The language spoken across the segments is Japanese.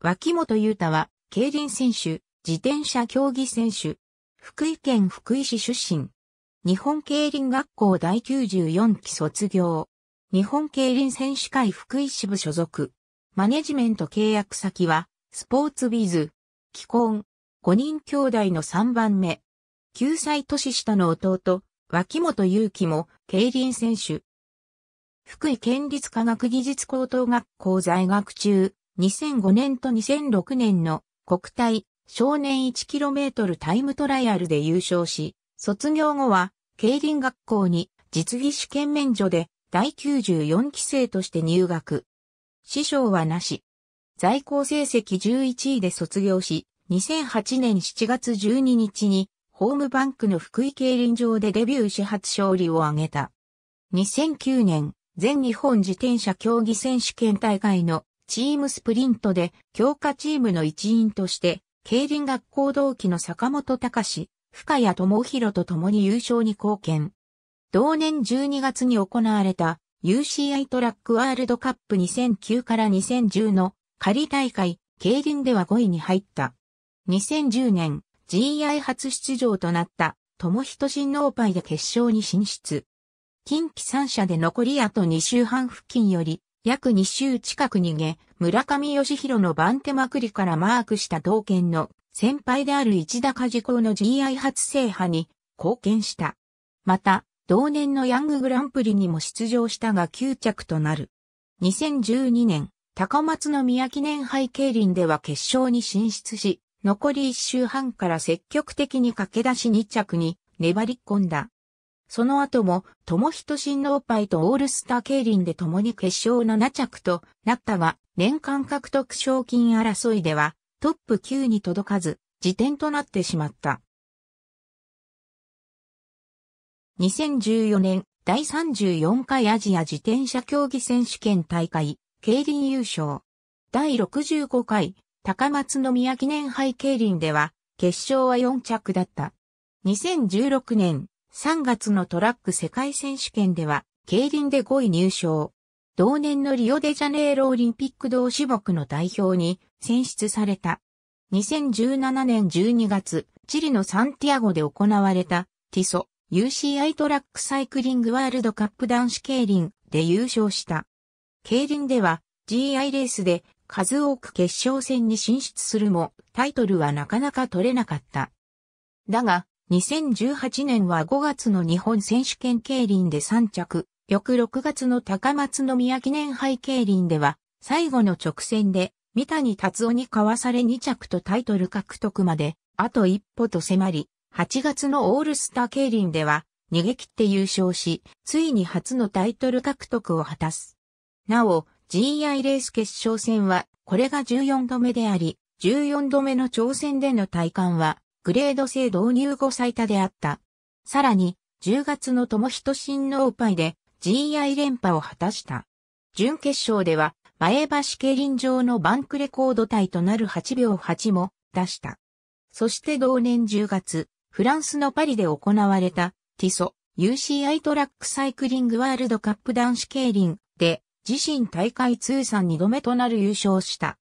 脇本優太は、競輪選手、自転車競技選手、福井県福井市出身、日本競輪学校第94期卒業、日本競輪選手会福井支部所属、マネジメント契約先は、スポーツビズ、既婚、5人兄弟の3番目、9歳年下の弟、脇本祐希も、競輪選手。福井県立科学技術高等学校在学中、2005年と2006年の国体少年 1km タイムトライアルで優勝し、卒業後は、競輪学校に実技試験免除で第94期生として入学。師匠はなし。在校成績11位で卒業し、2008年7月12日に、ホームバンクの福井競輪場でデビューし初勝利を挙げた。2009年、全日本自転車競技選手権大会のチームスプリントで強化チームの一員として、競輪学校同期の坂本隆、深谷智弘と共に優勝に貢献。同年12月に行われた UCI トラックワールドカップ2009から2010の仮大会、競輪では5位に入った。2010年、GI 初出場となった智人新パイで決勝に進出。近畿3社で残りあと2週半付近より約2週近く逃げ、村上義弘の番手まくりからマークした同県の先輩である市田梶工の GI 初制覇に貢献した。また、同年のヤンググランプリにも出場したが9着となる。2012年、高松宮記念杯競輪では決勝に進出し、残り1周半から積極的に駆け出し2着に粘り込んだ。その後も、友人親王杯とオールスター競輪で共に決勝7着となったが、年間獲得賞金争いでは、トップ9に届かず、辞典となってしまった。2014年、第34回アジア自転車競技選手権大会、競輪優勝。第65回、高松宮記念杯競輪では、決勝は4着だった。2016年、3月のトラック世界選手権では、競輪で5位入賞。同年のリオデジャネイロオリンピック同種目の代表に選出された。2017年12月、チリのサンティアゴで行われた、ティソ UCI トラックサイクリングワールドカップ男子競輪で優勝した。競輪では GI レースで数多く決勝戦に進出するもタイトルはなかなか取れなかった。だが2018年は5月の日本選手権競輪で3着、翌6月の高松宮記念杯競輪では、最後の直線で、三谷達夫にかわされ2着とタイトル獲得まで、あと一歩と迫り、8月のオールスター競輪では、逃げ切って優勝し、ついに初のタイトル獲得を果たす。なお、GI レース決勝戦は、これが14度目であり、14度目の挑戦での体感は、グレード制導入後最多であった。さらに、10月の友人親パイで GI 連覇を果たした。準決勝では、前橋競輪場のバンクレコード体となる8秒8も出した。そして同年10月、フランスのパリで行われた、ティソ、UCI トラックサイクリングワールドカップ男子競輪で、自身大会通算2度目となる優勝した。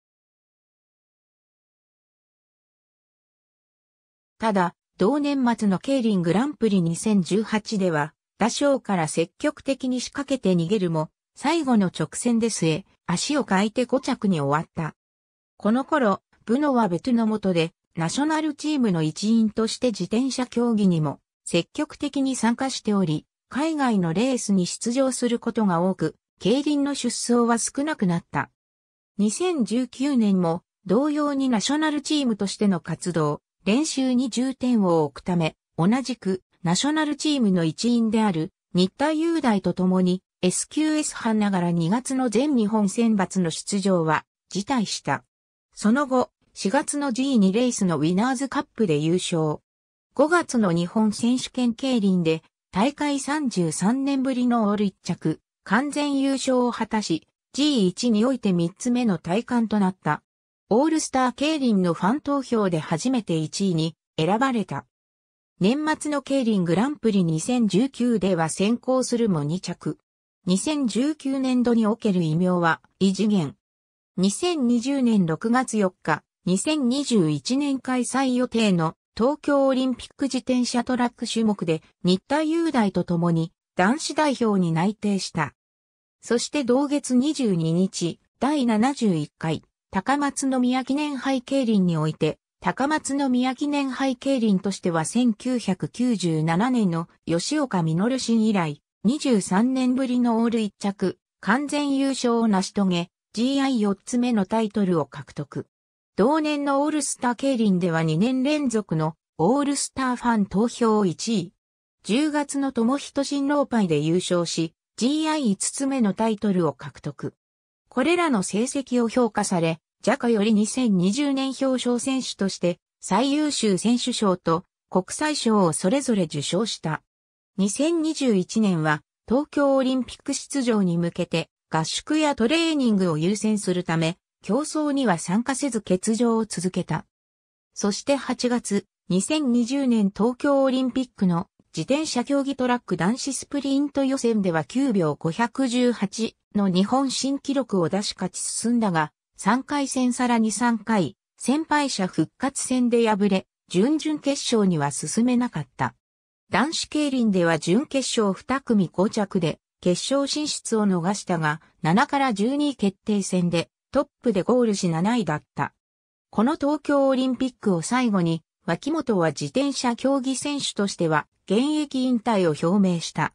ただ、同年末のケイリングランプリ2018では、打賞から積極的に仕掛けて逃げるも、最後の直線で末、足を変えて5着に終わった。この頃、ブノはベトの下で、ナショナルチームの一員として自転車競技にも積極的に参加しており、海外のレースに出場することが多く、競輪の出走は少なくなった。2019年も同様にナショナルチームとしての活動、練習に重点を置くため、同じくナショナルチームの一員である日体雄大と共に SQS 班ながら2月の全日本選抜の出場は辞退した。その後、4月の G2 レースのウィナーズカップで優勝。5月の日本選手権競輪で大会33年ぶりのオール1着、完全優勝を果たし、G1 において3つ目の体感となった。オールスター競輪のファン投票で初めて1位に選ばれた。年末の競輪グランプリ2019では先行するも2着。2019年度における異名は異次元。2020年6月4日、2021年開催予定の東京オリンピック自転車トラック種目で日体雄大と共に男子代表に内定した。そして同月22日、第71回高松宮記念杯競輪において、高松宮記念杯競輪としては1997年の吉岡実新以来、23年ぶりのオール一着、完全優勝を成し遂げ、GI4 つ目のタイトルを獲得。同年のオールスター競輪では2年連続のオールスターファン投票1位。10月の友人新郎杯で優勝し、GI5 つ目のタイトルを獲得。これらの成績を評価され、ジャカより2020年表彰選手として最優秀選手賞と国際賞をそれぞれ受賞した。2021年は東京オリンピック出場に向けて合宿やトレーニングを優先するため、競争には参加せず欠場を続けた。そして8月、2020年東京オリンピックの自転車競技トラック男子スプリント予選では9秒518の日本新記録を出し勝ち進んだが、3回戦さらに3回、先輩者復活戦で敗れ、準々決勝には進めなかった。男子競輪では準決勝2組膠着で、決勝進出を逃したが、7から12決定戦で、トップでゴールし7位だった。この東京オリンピックを最後に、脇本は自転車競技選手としては現役引退を表明した。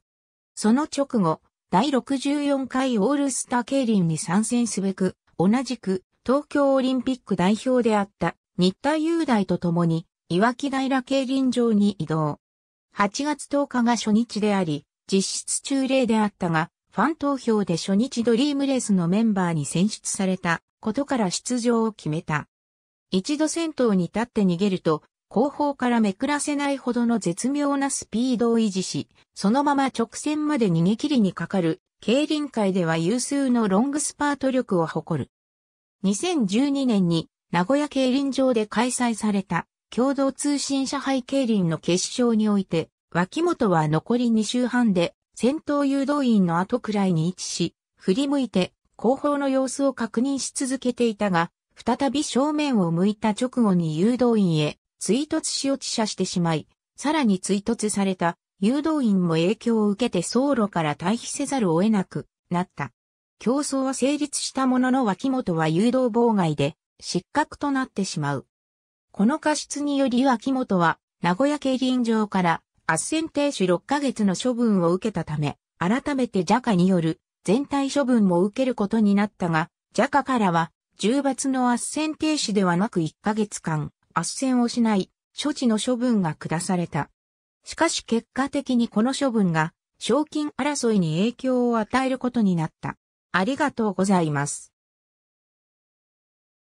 その直後、第64回オールスター競輪に参戦すべく、同じく東京オリンピック代表であった日体雄大と共に、岩木平競輪場に移動。8月10日が初日であり、実質中例であったが、ファン投票で初日ドリームレースのメンバーに選出されたことから出場を決めた。一度先頭に立って逃げると、後方からめくらせないほどの絶妙なスピードを維持し、そのまま直線まで逃げ切りにかかる、競輪界では有数のロングスパート力を誇る。2012年に名古屋競輪場で開催された共同通信社杯競輪の決勝において、脇本は残り2周半で先頭誘導員の後くらいに位置し、振り向いて後方の様子を確認し続けていたが、再び正面を向いた直後に誘導員へ追突し落ち車してしまい、さらに追突された誘導員も影響を受けて走路から退避せざるを得なくなった。競争は成立したものの脇本は誘導妨害で失格となってしまう。この過失により脇本は名古屋競輪場から圧旋停止6ヶ月の処分を受けたため、改めて邪火による全体処分も受けることになったが、ジャカからは重罰の圧旋停止ではなく1ヶ月間、斡旋をしない処置の処分が下された。しかし結果的にこの処分が賞金争いに影響を与えることになった。ありがとうございます。